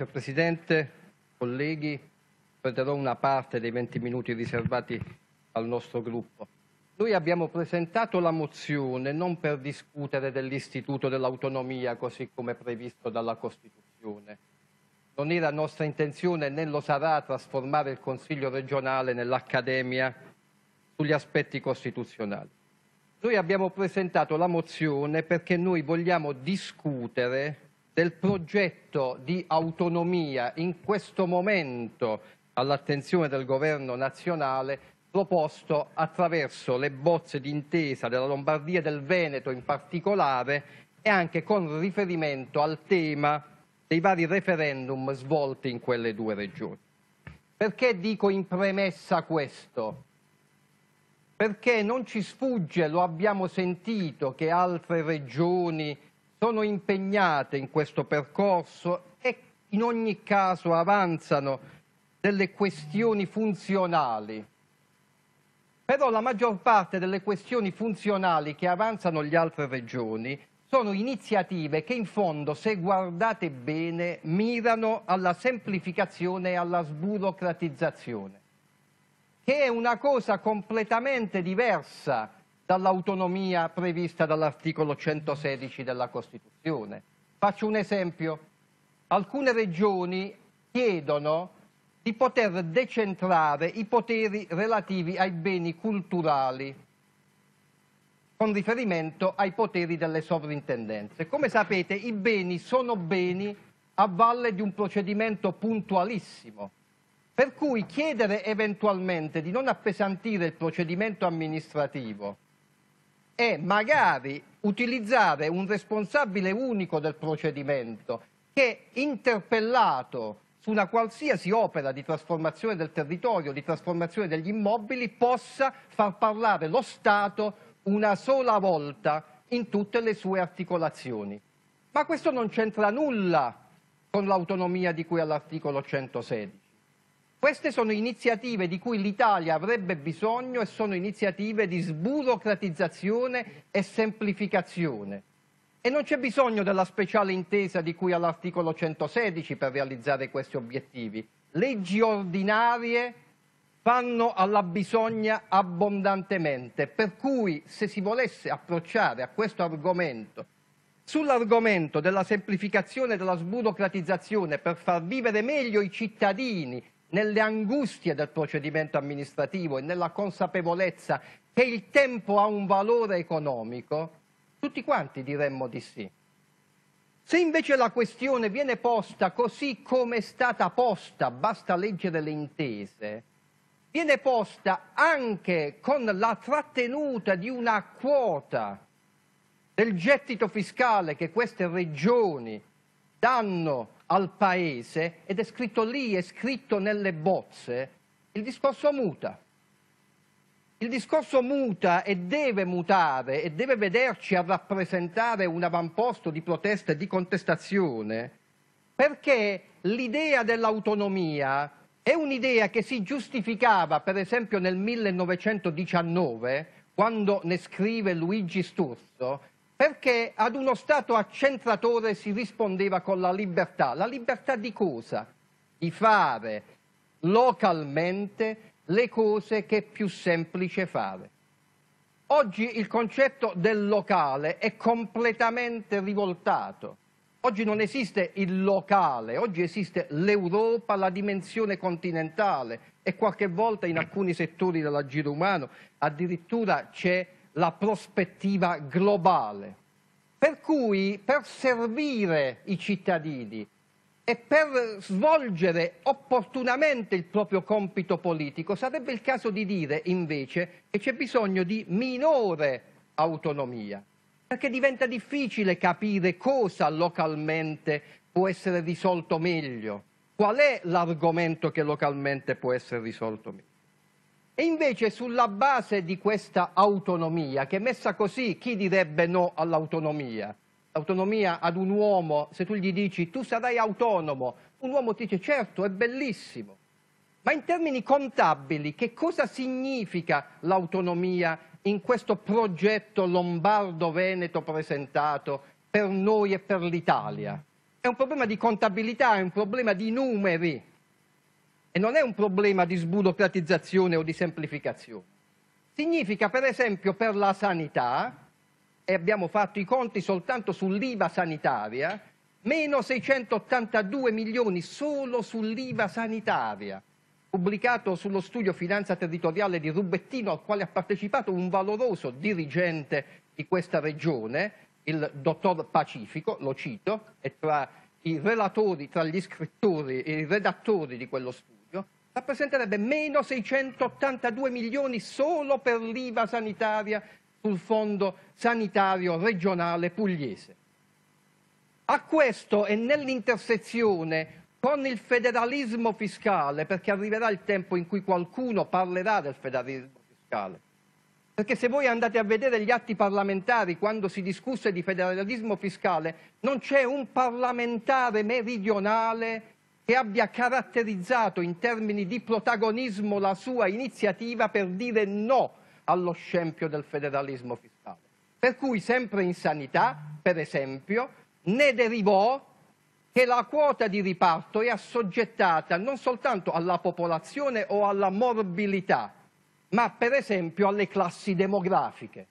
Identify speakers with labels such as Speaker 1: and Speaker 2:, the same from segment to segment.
Speaker 1: Signor Presidente, colleghi, prenderò una parte dei 20 minuti riservati al nostro gruppo. Noi abbiamo presentato la mozione non per discutere dell'istituto dell'autonomia così come previsto dalla Costituzione. Non era nostra intenzione né lo sarà trasformare il Consiglio regionale nell'Accademia sugli aspetti costituzionali. Noi abbiamo presentato la mozione perché noi vogliamo discutere del progetto di autonomia in questo momento all'attenzione del governo nazionale proposto attraverso le bozze d'intesa della Lombardia e del Veneto in particolare e anche con riferimento al tema dei vari referendum svolti in quelle due regioni. Perché dico in premessa questo? Perché non ci sfugge, lo abbiamo sentito, che altre regioni sono impegnate in questo percorso e in ogni caso avanzano delle questioni funzionali. Però la maggior parte delle questioni funzionali che avanzano le altre regioni sono iniziative che in fondo, se guardate bene, mirano alla semplificazione e alla sburocratizzazione, che è una cosa completamente diversa dall'autonomia prevista dall'articolo 116 della Costituzione. Faccio un esempio. Alcune regioni chiedono di poter decentrare i poteri relativi ai beni culturali con riferimento ai poteri delle sovrintendenze. Come sapete i beni sono beni a valle di un procedimento puntualissimo, per cui chiedere eventualmente di non appesantire il procedimento amministrativo è magari utilizzare un responsabile unico del procedimento che interpellato su una qualsiasi opera di trasformazione del territorio, di trasformazione degli immobili, possa far parlare lo Stato una sola volta in tutte le sue articolazioni. Ma questo non c'entra nulla con l'autonomia di cui all'articolo 116. Queste sono iniziative di cui l'Italia avrebbe bisogno e sono iniziative di sburocratizzazione e semplificazione. E non c'è bisogno della speciale intesa di cui all'articolo 116 per realizzare questi obiettivi. Leggi ordinarie fanno alla bisogna abbondantemente, per cui se si volesse approcciare a questo argomento sull'argomento della semplificazione e della sburocratizzazione per far vivere meglio i cittadini nelle angustie del procedimento amministrativo e nella consapevolezza che il tempo ha un valore economico, tutti quanti diremmo di sì. Se invece la questione viene posta così come è stata posta, basta leggere le intese, viene posta anche con la trattenuta di una quota del gettito fiscale che queste regioni danno al paese ed è scritto lì, è scritto nelle bozze, il discorso muta. Il discorso muta e deve mutare e deve vederci a rappresentare un avamposto di protesta e di contestazione, perché l'idea dell'autonomia è un'idea che si giustificava, per esempio, nel 1919, quando ne scrive Luigi Sturzo, perché ad uno Stato accentratore si rispondeva con la libertà. La libertà di cosa? Di fare localmente le cose che è più semplice fare. Oggi il concetto del locale è completamente rivoltato. Oggi non esiste il locale, oggi esiste l'Europa, la dimensione continentale e qualche volta in alcuni settori dell'agire umano addirittura c'è la prospettiva globale. Per cui per servire i cittadini e per svolgere opportunamente il proprio compito politico sarebbe il caso di dire invece che c'è bisogno di minore autonomia, perché diventa difficile capire cosa localmente può essere risolto meglio, qual è l'argomento che localmente può essere risolto meglio. E invece sulla base di questa autonomia, che è messa così chi direbbe no all'autonomia? L'autonomia ad un uomo, se tu gli dici tu sarai autonomo, un uomo ti dice certo, è bellissimo. Ma in termini contabili, che cosa significa l'autonomia in questo progetto lombardo-veneto presentato per noi e per l'Italia? È un problema di contabilità, è un problema di numeri. E non è un problema di sburocratizzazione o di semplificazione. Significa, per esempio, per la sanità, e abbiamo fatto i conti soltanto sull'IVA sanitaria, meno 682 milioni solo sull'IVA sanitaria, pubblicato sullo studio Finanza Territoriale di Rubettino, al quale ha partecipato un valoroso dirigente di questa regione, il dottor Pacifico, lo cito, è tra i relatori, tra gli scrittori e i redattori di quello studio rappresenterebbe meno 682 milioni solo per l'IVA sanitaria sul fondo sanitario regionale pugliese. A questo e nell'intersezione con il federalismo fiscale, perché arriverà il tempo in cui qualcuno parlerà del federalismo fiscale, perché se voi andate a vedere gli atti parlamentari quando si discusse di federalismo fiscale non c'è un parlamentare meridionale che abbia caratterizzato in termini di protagonismo la sua iniziativa per dire no allo scempio del federalismo fiscale. Per cui sempre in sanità, per esempio, ne derivò che la quota di riparto è assoggettata non soltanto alla popolazione o alla morbilità, ma per esempio alle classi demografiche.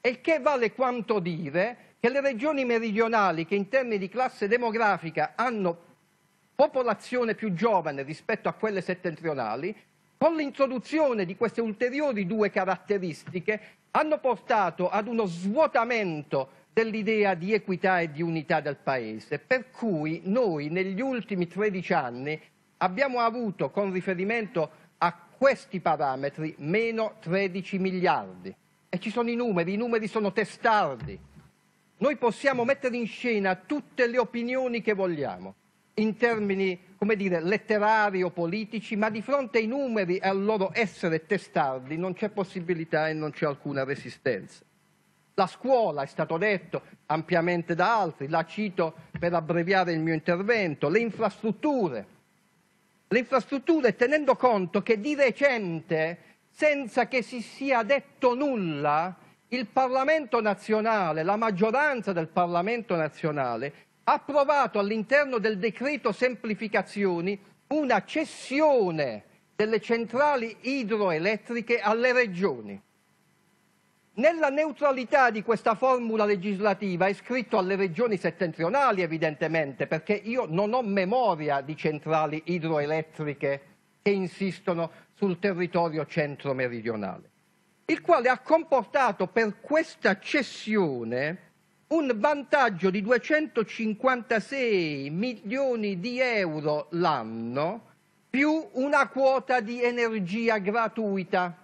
Speaker 1: E che vale quanto dire che le regioni meridionali che in termini di classe demografica hanno popolazione più giovane rispetto a quelle settentrionali, con l'introduzione di queste ulteriori due caratteristiche hanno portato ad uno svuotamento dell'idea di equità e di unità del Paese, per cui noi negli ultimi 13 anni abbiamo avuto con riferimento a questi parametri meno 13 miliardi. E ci sono i numeri, i numeri sono testardi. Noi possiamo mettere in scena tutte le opinioni che vogliamo in termini come dire, letterari o politici, ma di fronte ai numeri e al loro essere testardi non c'è possibilità e non c'è alcuna resistenza. La scuola, è stato detto ampiamente da altri, la cito per abbreviare il mio intervento, le infrastrutture. Le infrastrutture tenendo conto che di recente, senza che si sia detto nulla, il Parlamento nazionale, la maggioranza del Parlamento nazionale approvato all'interno del decreto semplificazioni una cessione delle centrali idroelettriche alle regioni. Nella neutralità di questa formula legislativa è scritto alle regioni settentrionali evidentemente, perché io non ho memoria di centrali idroelettriche che insistono sul territorio centro-meridionale, il quale ha comportato per questa cessione un vantaggio di 256 milioni di euro l'anno più una quota di energia gratuita.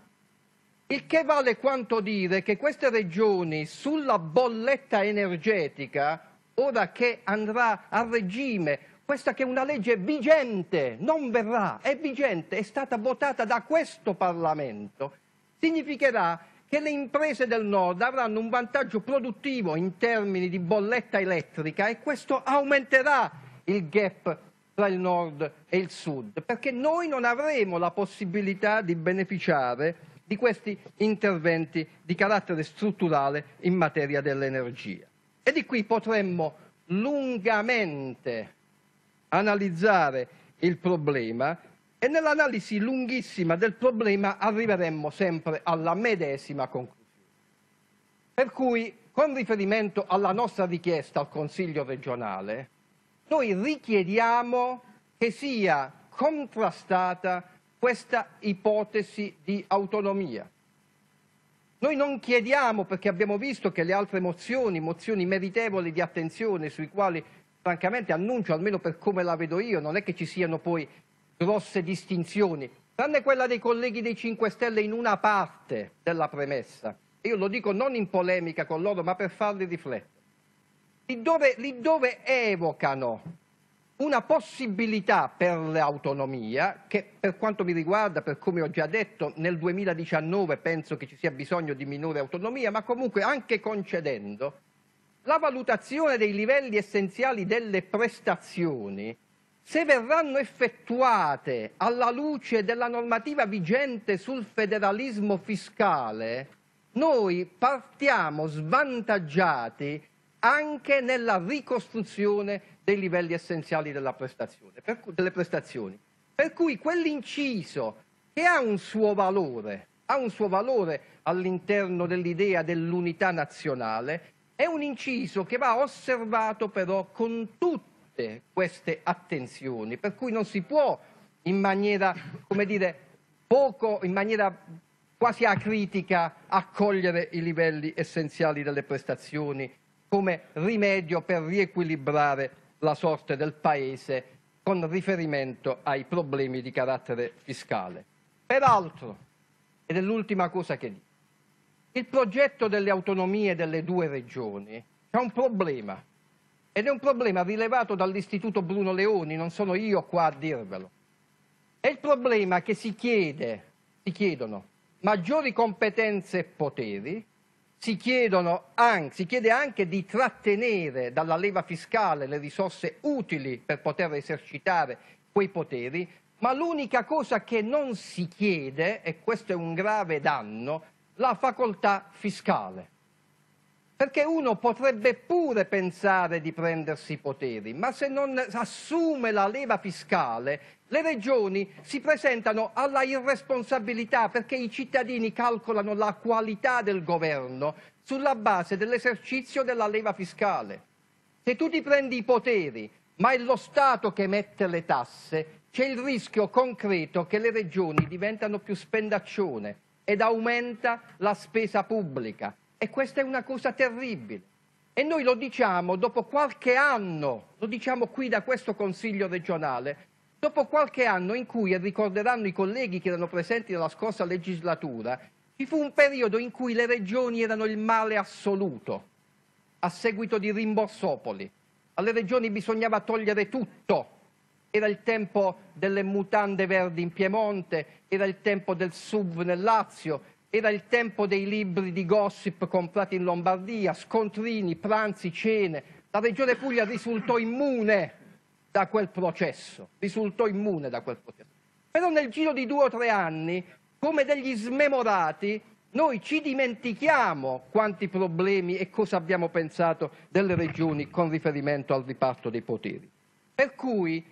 Speaker 1: Il che vale quanto dire che queste regioni sulla bolletta energetica, ora che andrà a regime questa che è una legge vigente, non verrà, è vigente, è stata votata da questo Parlamento, significherà che le imprese del nord avranno un vantaggio produttivo in termini di bolletta elettrica e questo aumenterà il gap tra il nord e il sud, perché noi non avremo la possibilità di beneficiare di questi interventi di carattere strutturale in materia dell'energia. E di qui potremmo lungamente analizzare il problema e nell'analisi lunghissima del problema arriveremmo sempre alla medesima conclusione. Per cui, con riferimento alla nostra richiesta al Consiglio regionale, noi richiediamo che sia contrastata questa ipotesi di autonomia. Noi non chiediamo, perché abbiamo visto che le altre mozioni, mozioni meritevoli di attenzione, sui quali francamente annuncio, almeno per come la vedo io, non è che ci siano poi grosse distinzioni, tranne quella dei colleghi dei 5 Stelle in una parte della premessa. Io lo dico non in polemica con loro, ma per farli riflettere. Lì dove, lì dove evocano una possibilità per l'autonomia che per quanto mi riguarda, per come ho già detto, nel 2019 penso che ci sia bisogno di minore autonomia, ma comunque anche concedendo la valutazione dei livelli essenziali delle prestazioni se verranno effettuate alla luce della normativa vigente sul federalismo fiscale, noi partiamo svantaggiati anche nella ricostruzione dei livelli essenziali per, delle prestazioni. Per cui quell'inciso che ha un suo valore, ha un suo valore all'interno dell'idea dell'unità nazionale, è un inciso che va osservato però con tutti tutte queste attenzioni, per cui non si può in maniera, come dire, poco, in maniera quasi acritica accogliere i livelli essenziali delle prestazioni come rimedio per riequilibrare la sorte del Paese con riferimento ai problemi di carattere fiscale. Peraltro, ed è l'ultima cosa che dico, il progetto delle autonomie delle due regioni ha un problema ed è un problema rilevato dall'Istituto Bruno Leoni, non sono io qua a dirvelo. È il problema che si, chiede, si chiedono maggiori competenze e poteri, si, anche, si chiede anche di trattenere dalla leva fiscale le risorse utili per poter esercitare quei poteri, ma l'unica cosa che non si chiede, e questo è un grave danno, la facoltà fiscale perché uno potrebbe pure pensare di prendersi i poteri, ma se non assume la leva fiscale, le regioni si presentano alla irresponsabilità perché i cittadini calcolano la qualità del governo sulla base dell'esercizio della leva fiscale. Se tu ti prendi i poteri, ma è lo Stato che mette le tasse, c'è il rischio concreto che le regioni diventano più spendaccione ed aumenta la spesa pubblica e questa è una cosa terribile. E noi lo diciamo dopo qualche anno, lo diciamo qui da questo Consiglio regionale, dopo qualche anno in cui, e ricorderanno i colleghi che erano presenti nella scorsa legislatura, ci fu un periodo in cui le regioni erano il male assoluto, a seguito di rimborsopoli. Alle regioni bisognava togliere tutto. Era il tempo delle mutande verdi in Piemonte, era il tempo del SUV nel Lazio, era il tempo dei libri di gossip comprati in Lombardia, scontrini, pranzi, cene. La Regione Puglia risultò immune da quel processo, risultò immune da quel processo. Però nel giro di due o tre anni, come degli smemorati, noi ci dimentichiamo quanti problemi e cosa abbiamo pensato delle regioni con riferimento al riparto dei poteri. Per cui,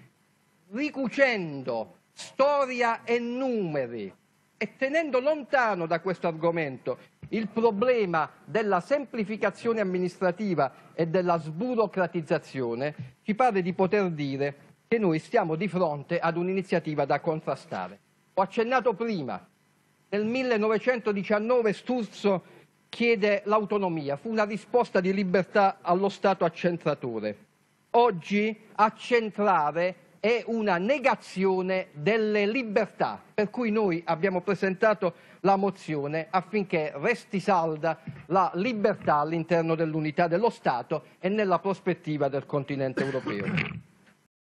Speaker 1: ricucendo storia e numeri, e tenendo lontano da questo argomento il problema della semplificazione amministrativa e della sburocratizzazione, ci pare di poter dire che noi stiamo di fronte ad un'iniziativa da contrastare. Ho accennato prima, nel 1919 Sturzo chiede l'autonomia, fu una risposta di libertà allo Stato accentratore. Oggi accentrare è una negazione delle libertà, per cui noi abbiamo presentato la mozione affinché resti salda la libertà all'interno dell'unità dello Stato e nella prospettiva del continente europeo.